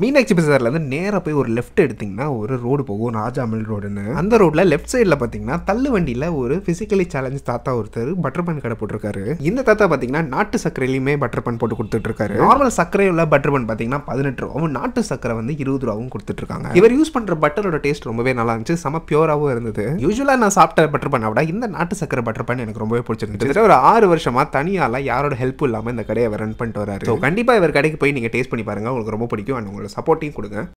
மீனாட்சி இருந்து நேராக போய் ஒரு லெஃப்ட் எடுத்திங்கன்னா ஒரு ரோடு போகும் ராஜாமல் ரோடுன்னு அந்த ரோட்டில் லெஃப்ட் சைடில் பார்த்தீங்கன்னா தள்ளு வண்டியில் ஒரு ஃபிசிக்கலி சேலஞ்ச் தாத்தா ஒருத்தர் பட்டர் பன் கடை போட்டிருக்காரு இந்த தாத்தா பார்த்தீங்கன்னா நாட்டு சர்க்கரையிலுமே பட்டர் பன் போட்டு கொடுத்துட்ருக்காரு நார்மல் சர்க்கரை உள்ள பட்டர் பன் பார்த்தீங்கன்னா பதினெட்டு ரூபாவும் நாட்டு சர்க்கரை வந்து இருபது ரூபாவும் கொடுத்துட்ருக்காங்க இவர் யூஸ் பண்ணுற பட்டரோட டேஸ்ட் ரொம்பவே நல்லா இருந்துச்சு செம பியூராகவும் இருந்தது யூஸ்வலாக நான் சாப்பிட்ட பட்டர் பண்ணா விட இந்த நாட்டு சர்க்கரை பட்டர் பன் எனக்கு ரொம்பவே பிடிச்சிருந்துச்சு ஒரு ஆறு வருஷமா தனியால யாரோட ஹெல்ப் இல்லாமல் இந்த கடையை ரன் பண்ணிட்டு வராரு கண்டிப்பா கண்டிப்பாக இவர் கடைக்கு போய் நீங்கள் டேஸ்ட் பண்ணி பாருங்க உங்களுக்கு ரொம்ப பிடிக்கும் அவங்களோட சப்போர்ட்டையும் கொடுங்க